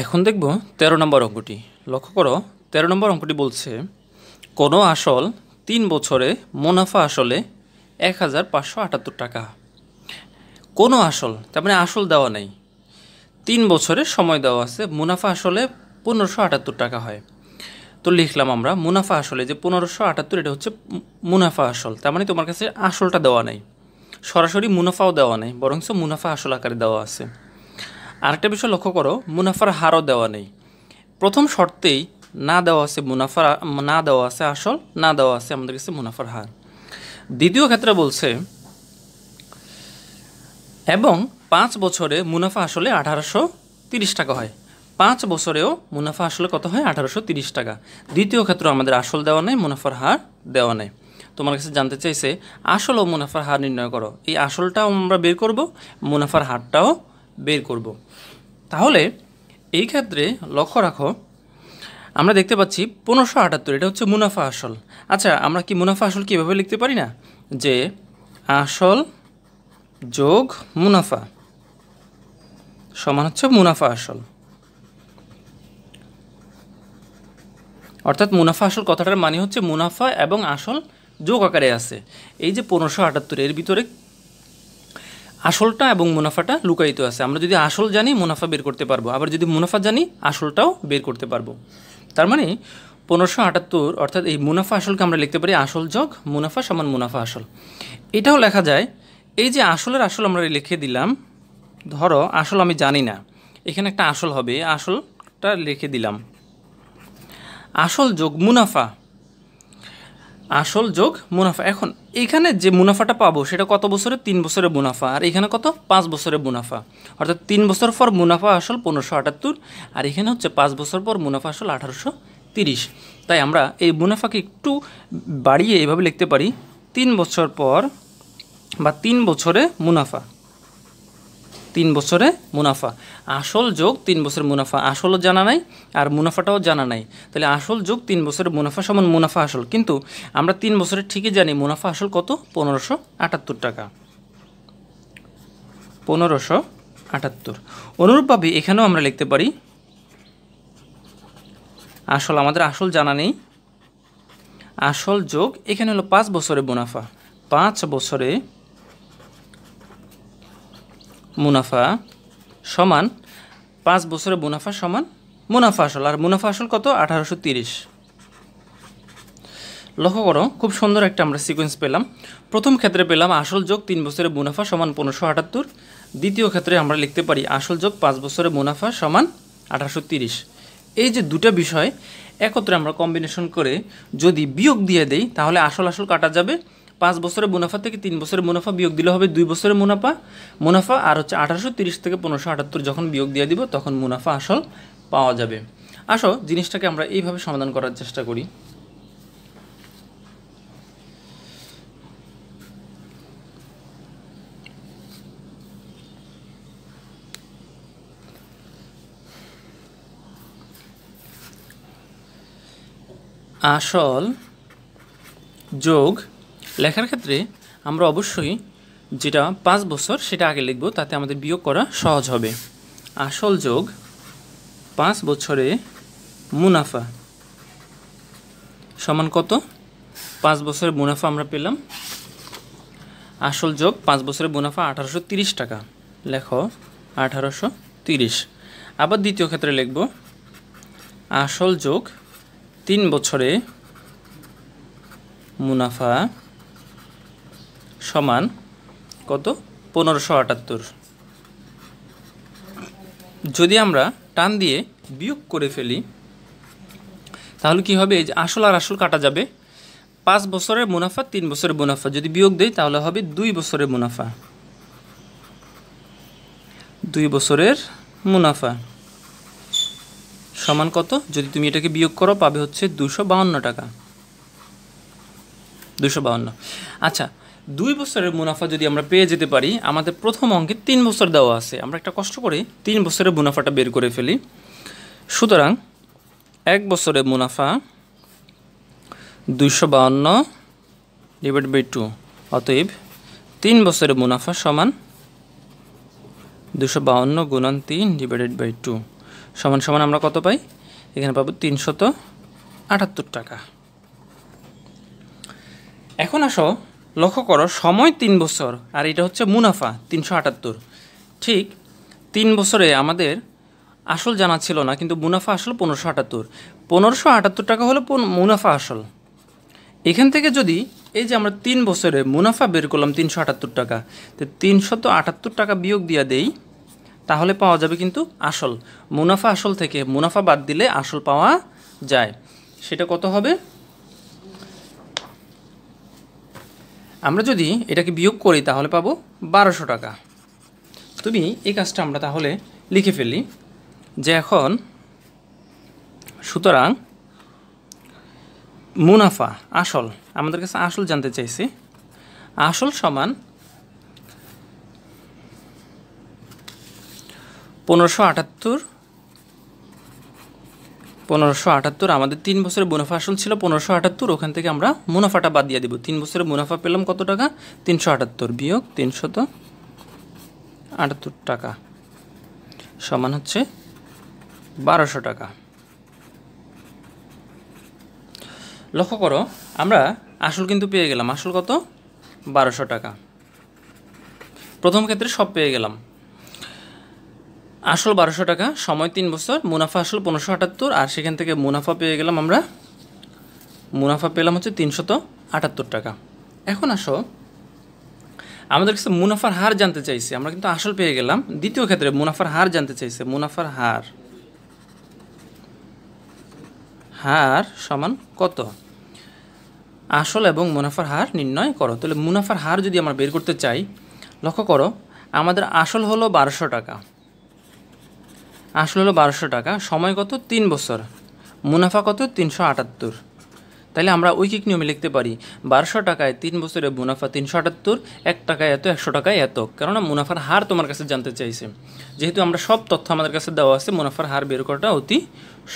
এখন দেখব ১৩ নম্বর অঙ্কটি লক্ষ্য করো ১৩ নম্বর অঙ্কটি বলছে কোনো আসল তিন বছরে মুনাফা আসলে এক হাজার পাঁচশো আটাত্তর টাকা কোনো আসল তার মানে আসল দেওয়া নেই তিন বছরের সময় দেওয়া আছে মুনাফা আসলে পনেরোশো আটাত্তর টাকা হয় তো লিখলাম আমরা মুনাফা আসলে যে পনেরোশো আটাত্তর এটা হচ্ছে মুনাফা আসল তার মানে তোমার কাছে আসলটা দেওয়া নেই সরাসরি মুনাফাও দেওয়া নেই বরং মুনাফা আসল আকারে দেওয়া আছে আরেকটা বিষয় লক্ষ্য করো মুনাফার হারও দেওয়া নেই প্রথম শর্তেই না দেওয়া আছে মুনাফার না দেওয়া আছে আসল না দেওয়া আছে আমাদের কাছে মুনাফার হার দ্বিতীয় ক্ষেত্রে বলছে এবং পাঁচ বছরে মুনাফা আসলে আঠারোশো তিরিশ টাকা হয় পাঁচ বছরেও মুনাফা আসলে কত হয় আঠারোশো তিরিশ টাকা দ্বিতীয় ক্ষেত্রে আমাদের আসল দেওয়া নেই মুনাফার হার দেওয়া নেই তোমার কাছে জানতে চাইছে আসল ও মুনাফার হার নির্ণয় করো এই আসলটাও আমরা বের করব মুনাফার হারটাও বের করব। তাহলে এই ক্ষেত্রে লক্ষ্য রাখো আমরা দেখতে পাচ্ছি পনেরোশো আটাত্তর এটা হচ্ছে মুনাফা আসল আচ্ছা আমরা কি মুনাফা আসল কীভাবে লিখতে পারি না যে আসল যোগ মুনাফা সমান হচ্ছে মুনাফা আসল অর্থাৎ মুনাফা আসল কথাটার মানে হচ্ছে মুনাফা এবং আসল যোগ আকারে আছে এই যে পনেরোশো আটাত্তর এর ভিতরে আসলটা এবং মুনাফাটা লুকায়িত আছে আমরা যদি আসল জানি মুনাফা বের করতে পারবো আবার যদি মুনাফা জানি আসলটাও বের করতে পারবো তার মানে পনেরোশো আটাত্তর অর্থাৎ এই মুনাফা আসলকে আমরা লিখতে পারি আসল যোগ মুনাফা সমান মুনাফা আসল এটাও লেখা যায় এই যে আসলের আসল আমরা লিখে দিলাম ধরো আসল আমি জানি না এখানে একটা আসল হবে আসলটা লিখে দিলাম আসল যোগ মুনাফা আসল যোগ মুনাফা এখন এখানে যে মুনাফাটা পাবো সেটা কত বছরে তিন বছরের মুনাফা আর এখানে কত পাঁচ বছরের মুনাফা অর্থাৎ তিন বছর পর মুনাফা আসল পনেরোশো আটাত্তর আর এখানে হচ্ছে পাঁচ বছর পর মুনাফা আসল আঠারোশো তিরিশ তাই আমরা এই মুনাফাকে একটু বাড়িয়ে এভাবে লিখতে পারি তিন বছর পর বা তিন বছরে মুনাফা তিন বছরে মুনাফা আসল যোগ তিন বছরের মুনাফা আসলও জানা নাই আর মুনাফাটাও জানা নাই তাহলে আসল যোগ তিন বছরের মুনাফা সমান মুনাফা আসল কিন্তু আমরা তিন বছরের ঠিকই জানি মুনাফা আসল কত পনেরোশো আটাত্তর টাকা পনেরোশো আটাত্তর অনুরূপভাবে এখানেও আমরা লিখতে পারি আসল আমাদের আসল জানা নেই আসল যোগ এখানে হলো পাঁচ বছরে মুনাফা পাঁচ বছরে মুনাফা সমান পাঁচ বছরের মুনাফা সমান মুনাফা আসল আর মুনাফা আসল কত আঠারোশো তিরিশ লক্ষ্য করো খুব সুন্দর একটা আমরা সিকোয়েন্স পেলাম প্রথম ক্ষেত্রে পেলাম আসল যোগ তিন বছরের মুনাফা সমান পনেরোশো আটাত্তর দ্বিতীয় ক্ষেত্রে আমরা লিখতে পারি আসল যোগ পাঁচ বছরের মুনাফা সমান আঠারোশো তিরিশ এই যে দুটো বিষয় একত্রে আমরা কম্বিনেশন করে যদি বিয়োগ দিয়ে দেই তাহলে আসল আসল কাটা যাবে পাঁচ বছরের মুনাফা থেকে তিন বছরের মুনাফা বিয়োগ দিলে হবে দুই বছরের মুনাফা মুনাফা আর হচ্ছে আঠারোশো তিরিশ থেকে পনেরোশো আটাত্তর যখন বিয়োগ দিয়ে দিব তখন মুনাফা আসল পাওয়া যাবে আসো জিনিসটাকে আমরা এইভাবে সমাধান করার চেষ্টা করি আসল যোগ লেখার ক্ষেত্রে আমরা অবশ্যই যেটা পাঁচ বছর সেটা আগে লিখব তাতে আমাদের বিয়োগ করা সহজ হবে আসল যোগ পাঁচ বছরে মুনাফা সমান কত পাঁচ বছরে মুনাফা আমরা পেলাম আসল যোগ পাঁচ বছরে মুনাফা আঠারোশো টাকা লেখ আঠারোশো আবার দ্বিতীয় ক্ষেত্রে লিখব আসল যোগ তিন বছরে মুনাফা সমান কত পনেরোশো আটাত্তর যদি আমরা টান দিয়ে বিয়োগ করে ফেলি তাহলে কি হবে এই যে আসল আর আসল কাটা যাবে পাঁচ বছরের মুনাফা তিন বছরের মুনাফা যদি বিয়োগ দেই তাহলে হবে দুই বছরের মুনাফা দুই বছরের মুনাফা সমান কত যদি তুমি এটাকে বিয়োগ করো পাবে হচ্ছে দুশো টাকা দুশো আচ্ছা দুই বছরের মুনাফা যদি আমরা পেয়ে যেতে পারি আমাদের প্রথম অঙ্কে তিন বছর দেওয়া আছে আমরা একটা কষ্ট করে তিন বছরের মুনাফাটা বের করে ফেলি সুতরাং এক বছরের মুনাফা দুইশো বাউন্ন ডিভাইড বাই টু অতএব তিন বছরের মুনাফা সমান দুশো বাউন্ন গুণান তিন ডিভাইডেড বাই টু সমান সমান আমরা কত পাই এখানে পাবো তিনশত আটাত্তর টাকা এখন আসো লক্ষ্য করো সময় তিন বছর আর এটা হচ্ছে মুনাফা তিনশো আটাত্তর ঠিক তিন বছরে আমাদের আসল জানা ছিল না কিন্তু মুনাফা আসল পনেরোশো আটাত্তর পনেরোশো আটাত্তর টাকা হলো মুনাফা আসল এখান থেকে যদি এই যে আমরা তিন বছরে মুনাফা বের করলাম তিনশো আটাত্তর টাকা তো তিনশত আটাত্তর টাকা বিয়োগ দিয়া দেই তাহলে পাওয়া যাবে কিন্তু আসল মুনাফা আসল থেকে মুনাফা বাদ দিলে আসল পাওয়া যায় সেটা কত হবে আমরা যদি এটাকে বিয়োগ করি তাহলে পাবো বারোশো টাকা তুমি এই কাজটা আমরা তাহলে লিখে ফেলি যে এখন সুতরাং মুনাফা আসল আমাদের কাছে আসল জানতে চাইছি আসল সমান পনেরোশো আটাত্তর পনেরোশো আটাত্তর আমাদের তিন বছরের মুনাফা আসল ছিল পনেরোশো আটাত্তর ওখান থেকে আমরা মুনাফাটা বাদ দিয়ে দেবো তিন বছরের মুনাফা পেলাম কত টাকা তিনশো আটাত্তর বিয়োগ তিনশত আটাত্তর টাকা সমান হচ্ছে বারোশো টাকা লক্ষ্য করো আমরা আসল কিন্তু পেয়ে গেলাম আসল কত বারোশো টাকা প্রথম ক্ষেত্রে সব পেয়ে গেলাম আসল বারোশো টাকা সময় তিন বছর মুনাফা আসল পনেরোশো আটাত্তর আর সেখান থেকে মুনাফা পেয়ে গেলাম আমরা মুনাফা পেলাম হচ্ছে তিনশত আটাত্তর টাকা এখন আসো আমাদের কাছে মুনাফার হার জানতে চাইছে আমরা কিন্তু আসল পেয়ে গেলাম দ্বিতীয় ক্ষেত্রে মুনাফার হার জানতে চাইছে মুনাফার হার হার সমান কত আসল এবং মুনাফার হার নির্ণয় করো তাহলে মুনাফার হার যদি আমরা বের করতে চাই লক্ষ্য করো আমাদের আসল হলো বারোশো টাকা আসল হলো বারোশো টাকা সময় কত তিন বছর মুনাফা কত তিনশো আটাত্তর তাহলে আমরা ঐকিক নিয়মে লিখতে পারি বারোশো টাকায় তিন বছরে মুনাফা তিনশো আটাত্তর এক টাকায় এত একশো টাকায় এত কেননা মুনাফার হার তোমার কাছে জানতে চাইছে যেহেতু আমরা সব তথ্য আমাদের কাছে দেওয়া আছে মুনাফার হার বের করাটা অতি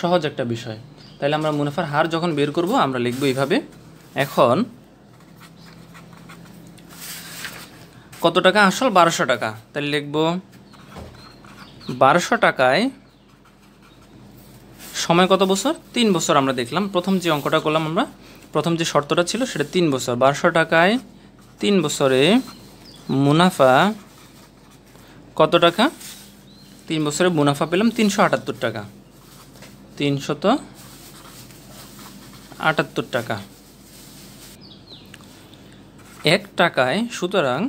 সহজ একটা বিষয় তাহলে আমরা মুনাফার হার যখন বের করব আমরা লিখব এইভাবে এখন কত টাকা আসল বারোশো টাকা তাহলে লিখবো বারোশো টাকায় সময় কত বছর তিন বছর আমরা দেখলাম প্রথম যে অঙ্কটা করলাম আমরা প্রথম যে শর্তটা ছিল সেটা তিন বছর বারোশো টাকায় তিন বছরে মুনাফা কত টাকা তিন বছরে মুনাফা পেলাম তিনশো আটাত্তর টাকা তিনশত আটাত্তর টাকা এক টাকায় সুতরাং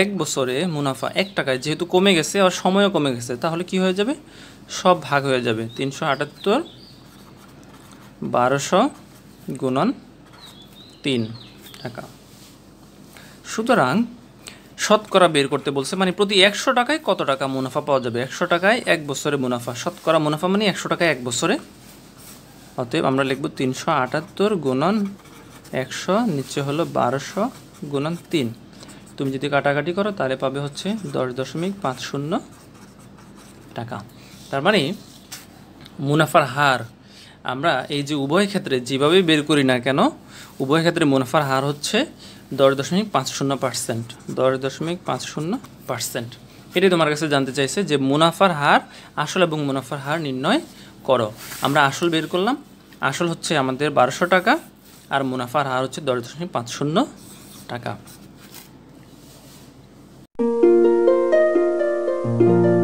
এক বছরে মুনাফা এক টাকায় যেহেতু কমে গেছে আর সময়ও কমে গেছে তাহলে কি হয়ে যাবে সব ভাগ হয়ে যাবে তিনশো আটাত্তর বারোশো গুণন তিন টাকা সুতরাং শতকরা বের করতে বলছে মানে প্রতি একশো টাকায় কত টাকা মুনাফা পাওয়া যাবে একশো টাকায় এক বছরে মুনাফা শতকরা মুনাফা মানে একশো টাকায় এক বছরে অতএব আমরা লিখব তিনশো আটাত্তর গুণন একশো নিচে হলো বারোশো গুণন তিন তুমি যদি কাটাকাটি করো তাহলে পাবে হচ্ছে দশ দশমিক পাঁচ শূন্য টাকা তার মানে মুনাফার হার আমরা এই যে উভয় ক্ষেত্রে যেভাবেই বের করি না কেন উভয় ক্ষেত্রে মুনাফার হার হচ্ছে দশ দশমিক পাঁচ শূন্য পার্সেন্ট দশ দশমিক পাঁচ শূন্য পার্সেন্ট এটাই তোমার কাছে জানতে চাইছে যে মুনাফার হার আসল এবং মুনাফার হার নির্ণয় করো আমরা আসল বের করলাম আসল হচ্ছে আমাদের বারোশো টাকা আর মুনাফার হার হচ্ছে দশ দশমিক পাঁচ শূন্য টাকা Thank you.